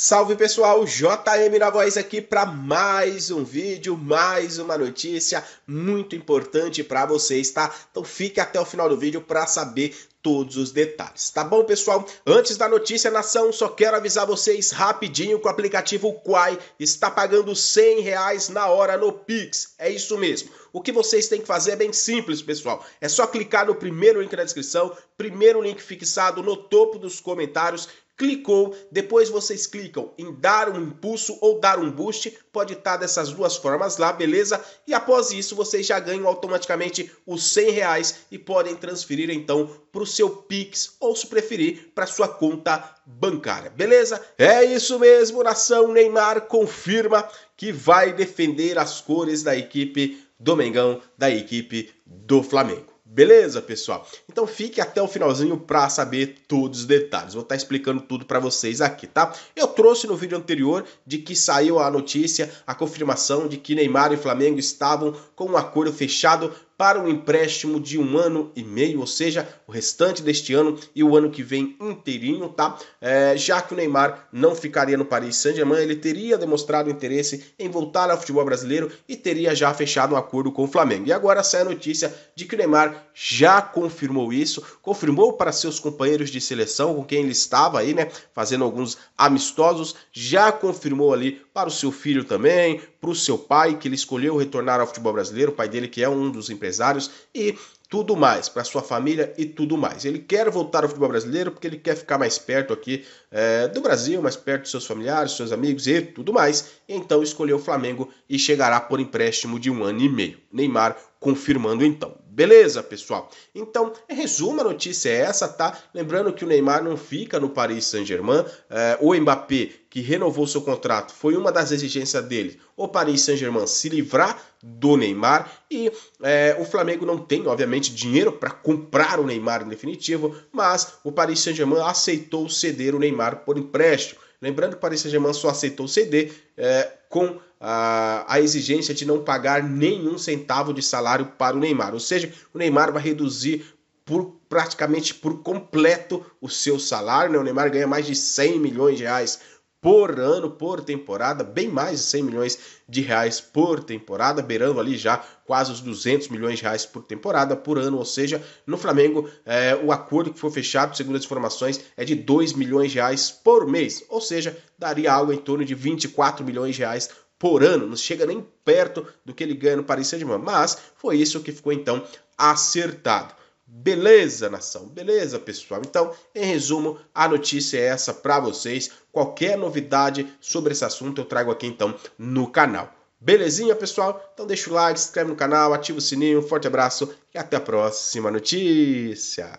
Salve pessoal, JM na voz aqui para mais um vídeo, mais uma notícia muito importante para vocês, tá? Então fique até o final do vídeo para saber todos os detalhes, tá bom, pessoal? Antes da notícia, nação, só quero avisar vocês rapidinho que o aplicativo Quai está pagando 100 reais na hora no Pix, é isso mesmo. O que vocês têm que fazer é bem simples, pessoal. É só clicar no primeiro link na descrição, primeiro link fixado no topo dos comentários clicou, depois vocês clicam em dar um impulso ou dar um boost, pode estar dessas duas formas lá, beleza? E após isso vocês já ganham automaticamente os 100 reais e podem transferir então para o seu Pix ou se preferir para sua conta bancária, beleza? É isso mesmo, nação Neymar confirma que vai defender as cores da equipe do Mengão, da equipe do Flamengo. Beleza, pessoal? Então fique até o finalzinho para saber todos os detalhes. Vou estar tá explicando tudo para vocês aqui, tá? Eu trouxe no vídeo anterior de que saiu a notícia, a confirmação de que Neymar e Flamengo estavam com um acordo fechado para um empréstimo de um ano e meio, ou seja, o restante deste ano e o ano que vem inteirinho, tá? É, já que o Neymar não ficaria no Paris Saint-Germain, ele teria demonstrado interesse em voltar ao futebol brasileiro e teria já fechado um acordo com o Flamengo. E agora sai a notícia de que o Neymar já confirmou isso, confirmou para seus companheiros de seleção com quem ele estava aí, né, fazendo alguns amistosos, já confirmou ali para o seu filho também, para o seu pai que ele escolheu retornar ao futebol brasileiro, o pai dele que é um dos empresários empresários e tudo mais, para sua família e tudo mais. Ele quer voltar ao futebol brasileiro porque ele quer ficar mais perto aqui é, do Brasil, mais perto dos seus familiares, seus amigos e tudo mais. Então escolheu o Flamengo e chegará por empréstimo de um ano e meio. Neymar confirmando então. Beleza, pessoal? Então, resumo, a notícia é essa, tá? Lembrando que o Neymar não fica no Paris Saint-Germain. É, o Mbappé, que renovou seu contrato, foi uma das exigências dele. O Paris Saint-Germain se livrar do Neymar. E é, o Flamengo não tem, obviamente, dinheiro para comprar o Neymar em definitivo, mas o Paris Saint-Germain aceitou ceder o Neymar por empréstimo. Lembrando que o Paris Saint-Germain só aceitou ceder é, com a, a, exigência de não pagar nenhum centavo de salário para o Neymar. Ou seja, o Neymar vai reduzir por, praticamente por completo o seu salário. Né? O Neymar ganha mais de 100 milhões de reais por ano, por temporada, bem mais de 100 milhões de reais por temporada, beirando ali já quase os 200 milhões de reais por temporada, por ano, ou seja, no Flamengo é, o acordo que foi fechado, segundo as informações, é de 2 milhões de reais por mês, ou seja, daria algo em torno de 24 milhões de reais por ano, não chega nem perto do que ele ganha no Paris Saint-Germain, mas foi isso que ficou então acertado. Beleza, nação? Beleza, pessoal? Então, em resumo, a notícia é essa para vocês. Qualquer novidade sobre esse assunto eu trago aqui então no canal. Belezinha, pessoal? Então deixa o like, se inscreve no canal, ativa o sininho, um forte abraço e até a próxima notícia.